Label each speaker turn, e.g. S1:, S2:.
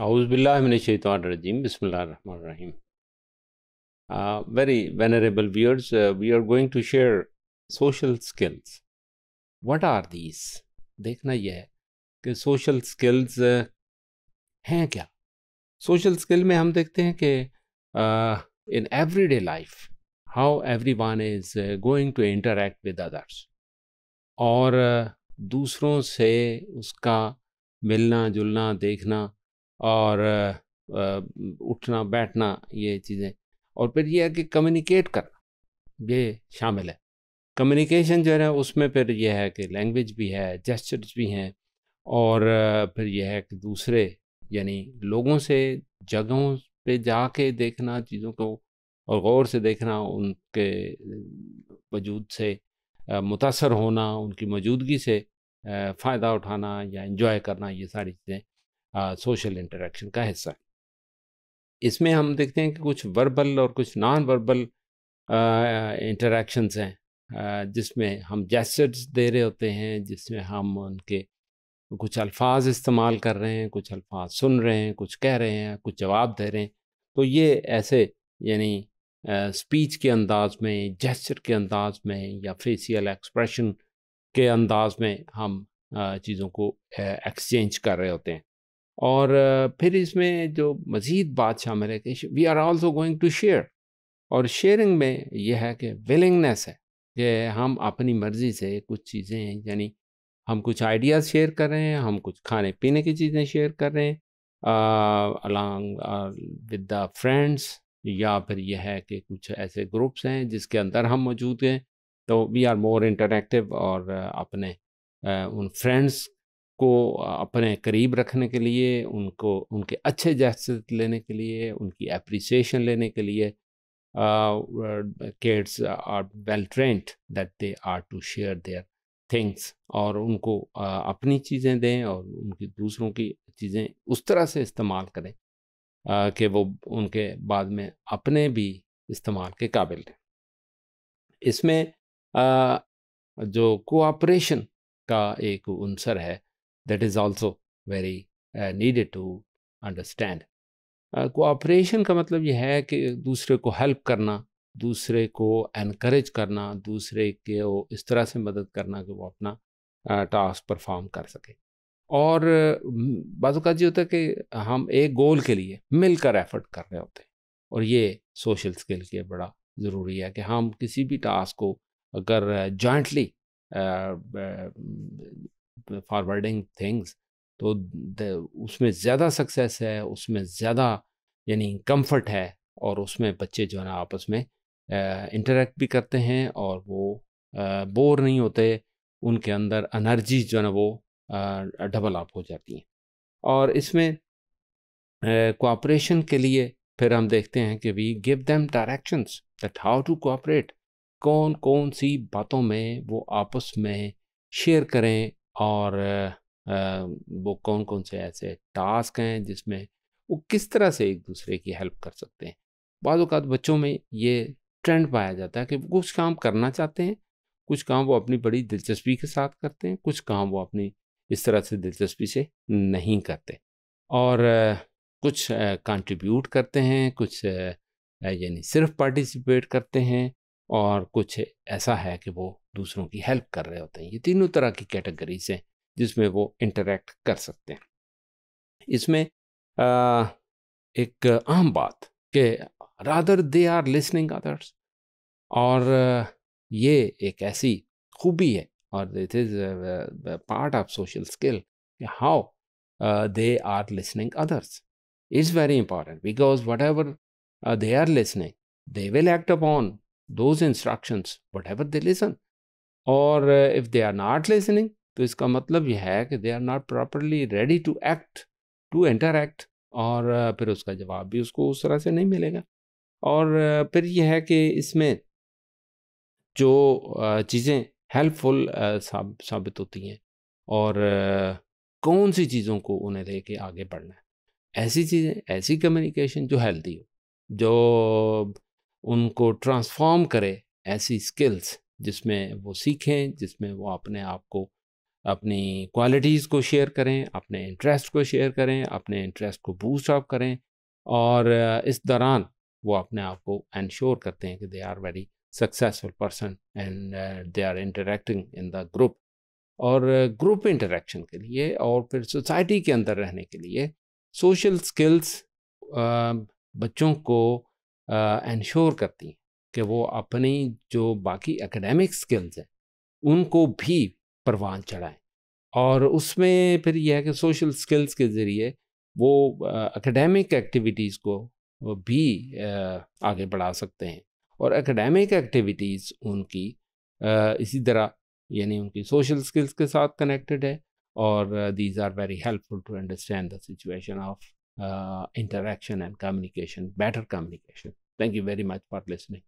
S1: हाउज़बिल्लाजीम बिस्मिल्लाहमान very venerable viewers we are going to share social skills what are these देखना यह है कि सोशल स्किल्स uh, हैं क्या सोशल स्किल में हम देखते हैं कि इन everyday life how everyone is going to interact with others और uh, दूसरों से उसका मिलना जुलना देखना और उठना बैठना ये चीज़ें और फिर ये है कि कम्युनिकेट करना ये शामिल है कम्युनिकेशन जो है उसमें फिर यह है कि लैंग्वेज भी है जेस्चर्स भी हैं और फिर यह है कि दूसरे यानी लोगों से जगहों पे जाके देखना चीज़ों को और गौर से देखना उनके वजूद से मुतासर होना उनकी मौजूदगी से फ़ायदा उठाना या इंजॉय करना ये सारी चीज़ें सोशल इंटरेक्शन का हिस्सा है इसमें हम देखते हैं कि कुछ वर्बल और कुछ नॉन वर्बल इंटरेक्शंस हैं जिसमें हम जेस्टर्स दे रहे होते हैं जिसमें हम उनके कुछ अल्फाज इस्तेमाल कर रहे हैं कुछ अल्फाज सुन रहे हैं कुछ कह रहे हैं कुछ जवाब दे रहे हैं तो ये ऐसे यानी स्पीच के अंदाज में जेस्चर के अंदाज में या फेसियल एक्सप्रेशन के अंदाज में हम चीज़ों को एक्सचेंज कर रहे होते हैं और फिर इसमें जो मज़ीद बात शामिल है कि we are also going to share और शेयरिंग में यह है कि विलिंगनेस है कि हम अपनी मर्ज़ी से कुछ चीज़ें यानी हम कुछ आइडियाज़ शेयर कर रहे हैं हम कुछ खाने पीने की चीज़ें शेयर कर रहे हैं अलॉन्ग विद द फ्रेंड्स या फिर यह है कि कुछ ऐसे ग्रुप्स हैं जिसके अंदर हम मौजूद हैं तो वी आर मोर इंटरेक्टिव और अपने उन फ्रेंड्स को अपने करीब रखने के लिए उनको उनके अच्छे जैसेज लेने के लिए उनकी अप्रिसिएशन लेने के लिए kids are well trained that they are to share their things और उनको uh, अपनी चीज़ें दें और उनकी दूसरों की चीज़ें उस तरह से इस्तेमाल करें uh, कि वो उनके बाद में अपने भी इस्तेमाल के काबिल रहें इसमें uh, जो कोऑपरेशन का एक अनसर है that is also very uh, needed to understand cooperation uh, का मतलब यह है कि दूसरे को हेल्प करना दूसरे को एनकरेज करना दूसरे के वो इस तरह से मदद करना कि वो अपना टास्क uh, परफॉर्म कर सके और बाज़ात जी होता है कि हम एक गोल के लिए मिलकर एफर्ट कर रहे होते हैं और ये सोशल स्किल के बड़ा ज़रूरी है कि हम किसी भी टास्क को अगर जॉइंटली फॉरवर्डिंग थिंग्स तो उसमें ज़्यादा सक्सेस है उसमें ज़्यादा यानी कंफर्ट है और उसमें बच्चे जो है ना आपस में इंटरेक्ट भी करते हैं और वो बोर नहीं होते उनके अंदर अनर्जी जो है ना वो डबल अप हो जाती हैं और इसमें कोऑपरेशन के लिए फिर हम देखते हैं कि we give them directions that how to cooperate कौन कौन सी बातों में वो आपस में शेयर करें और वो कौन कौन से ऐसे टास्क हैं जिसमें वो किस तरह से एक दूसरे की हेल्प कर सकते हैं बाद बच्चों में ये ट्रेंड पाया जाता है कि कुछ काम करना चाहते हैं कुछ काम वो अपनी बड़ी दिलचस्पी के साथ करते हैं कुछ काम वो अपनी इस तरह से दिलचस्पी से नहीं करते और कुछ कंट्रीब्यूट करते हैं कुछ यानी सिर्फ पार्टिसिपेट करते हैं और कुछ ऐसा है कि वो दूसरों की हेल्प कर रहे होते हैं ये तीनों तरह की कैटेगरीज हैं जिसमें वो इंटरेक्ट कर सकते हैं इसमें आ, एक आम बात कि rather they are listening others और ये एक ऐसी खूबी है और this is part of social skill how they are listening others is very important because whatever they are listening they will act upon those instructions, whatever they listen. Or uh, if they are not listening, तो इसका मतलब यह है कि they are not properly ready to act to interact और uh, फिर उसका जवाब भी उसको उस तरह से नहीं मिलेगा और uh, फिर यह है कि इसमें जो uh, चीज़ें हेल्पफुल साबित होती हैं और कौन सी चीज़ों को उन्हें लेके आगे बढ़ना है ऐसी चीज़ें ऐसी कम्युनिकेशन जो हेल्दी हो जो उनको ट्रांसफॉर्म करे ऐसी स्किल्स जिसमें वो सीखें जिसमें वो अपने आप को अपनी क्वालिटीज़ को शेयर करें अपने इंटरेस्ट को शेयर करें अपने इंटरेस्ट को बूस्ट अप करें और इस दौरान वो अपने आप को इंश्योर करते हैं कि they are very successful person and they are interacting in the group और ग्रुप इंटरेक्शन के लिए और फिर सोसाइटी के अंदर रहने के लिए सोशल स्किल्स बच्चों को इंश्योर करती हैं कि वो अपनी जो बाकी एकेडमिक स्किल्स हैं उनको भी परवान चढ़ाएं और उसमें फिर यह है कि सोशल स्किल्स के ज़रिए वो एकेडमिक एक्टिविटीज़ को भी आगे बढ़ा सकते हैं और एकेडमिक एक्टिविटीज़ उनकी इसी तरह यानी उनकी सोशल स्किल्स के साथ कनेक्टेड है और these are very helpful to understand the situation of uh, interaction and communication, better communication. Thank you very much for listening.